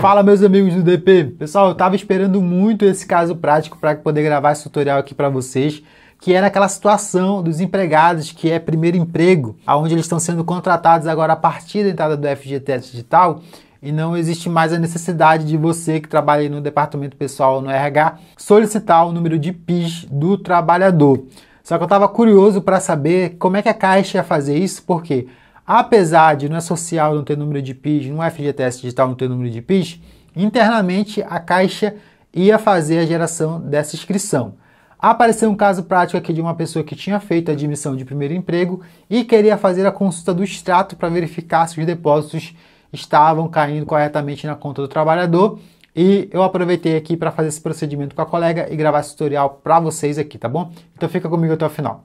Fala meus amigos do DP. Pessoal, eu tava esperando muito esse caso prático para poder gravar esse tutorial aqui para vocês, que é naquela situação dos empregados que é primeiro emprego, aonde eles estão sendo contratados agora a partir da entrada do FGTS digital e não existe mais a necessidade de você que trabalha no departamento pessoal no RH solicitar o número de PIS do trabalhador. Só que eu estava curioso para saber como é que a Caixa ia fazer isso, porque quê? apesar de não é social não ter número de PIS, não é FGTS digital não ter número de PIS, internamente a Caixa ia fazer a geração dessa inscrição. Apareceu um caso prático aqui de uma pessoa que tinha feito a admissão de primeiro emprego e queria fazer a consulta do extrato para verificar se os depósitos estavam caindo corretamente na conta do trabalhador. E eu aproveitei aqui para fazer esse procedimento com a colega e gravar esse tutorial para vocês aqui, tá bom? Então fica comigo até o final.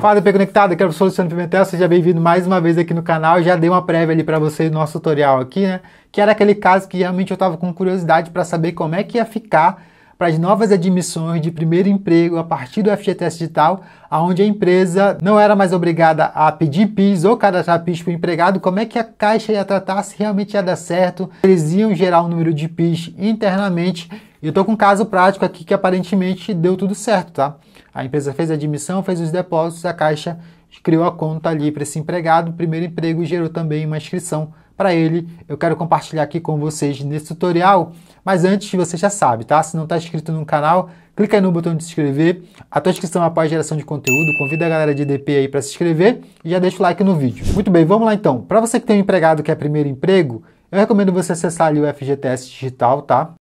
Fala, bem conectado, aqui é o professor Luciano Pimentel, seja bem-vindo mais uma vez aqui no canal. Eu já dei uma prévia ali para vocês no nosso tutorial aqui, né? Que era aquele caso que realmente eu estava com curiosidade para saber como é que ia ficar para as novas admissões de primeiro emprego a partir do FGTS Digital, aonde a empresa não era mais obrigada a pedir PIS ou cadastrar PIS para o empregado, como é que a Caixa ia tratar, se realmente ia dar certo, eles iam gerar um número de PIS internamente eu estou com um caso prático aqui que aparentemente deu tudo certo, tá? A empresa fez a admissão, fez os depósitos, a Caixa criou a conta ali para esse empregado, primeiro emprego, gerou também uma inscrição para ele. Eu quero compartilhar aqui com vocês nesse tutorial, mas antes você já sabe, tá? Se não está inscrito no canal, clica aí no botão de se inscrever. A tua inscrição é após geração de conteúdo. Convida a galera de DP aí para se inscrever e já deixa o like no vídeo. Muito bem, vamos lá então. Para você que tem um empregado que é primeiro emprego, eu recomendo você acessar ali o FGTS Digital, tá?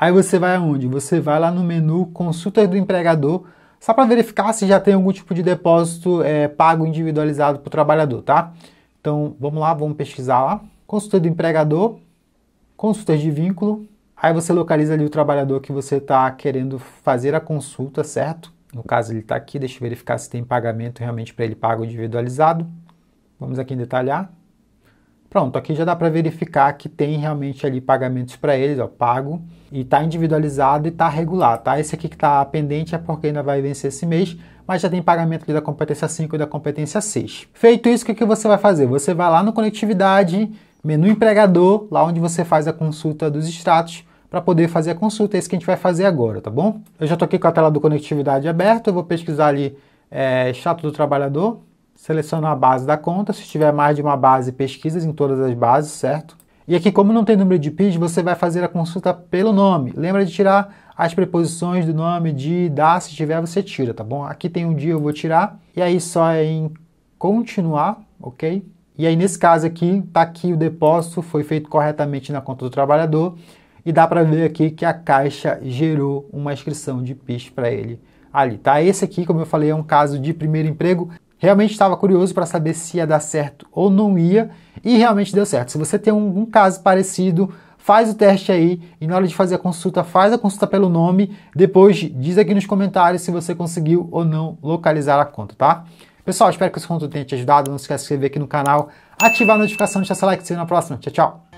Aí você vai aonde? Você vai lá no menu consulta do empregador, só para verificar se já tem algum tipo de depósito é, pago individualizado para o trabalhador, tá? Então vamos lá, vamos pesquisar lá. Consulta do empregador, consultas de vínculo. Aí você localiza ali o trabalhador que você está querendo fazer a consulta, certo? No caso ele está aqui, deixa eu verificar se tem pagamento realmente para ele pago individualizado. Vamos aqui em detalhar. Pronto, aqui já dá para verificar que tem realmente ali pagamentos para eles, ó, pago, e está individualizado e está regular, tá? Esse aqui que está pendente é porque ainda vai vencer esse mês, mas já tem pagamento ali da competência 5 e da competência 6. Feito isso, o que, que você vai fazer? Você vai lá no Conectividade, menu Empregador, lá onde você faz a consulta dos extratos, para poder fazer a consulta, é isso que a gente vai fazer agora, tá bom? Eu já estou aqui com a tela do Conectividade aberta, eu vou pesquisar ali é, extrato do trabalhador, Seleciona a base da conta, se tiver mais de uma base, pesquisas em todas as bases, certo? E aqui, como não tem número de PIS, você vai fazer a consulta pelo nome. Lembra de tirar as preposições do nome, de, da, se tiver, você tira, tá bom? Aqui tem um dia, eu vou tirar. E aí, só é em continuar, ok? E aí, nesse caso aqui, tá aqui o depósito, foi feito corretamente na conta do trabalhador. E dá para ver aqui que a Caixa gerou uma inscrição de PIS para ele ali, tá? Esse aqui, como eu falei, é um caso de primeiro emprego. Realmente estava curioso para saber se ia dar certo ou não ia, e realmente deu certo. Se você tem um, um caso parecido, faz o teste aí e na hora de fazer a consulta, faz a consulta pelo nome. Depois diz aqui nos comentários se você conseguiu ou não localizar a conta, tá? Pessoal, espero que esse conteúdo tenha te ajudado. Não se esqueça de se inscrever aqui no canal, ativar a notificação e deixar seu like. Se na próxima. Tchau, tchau.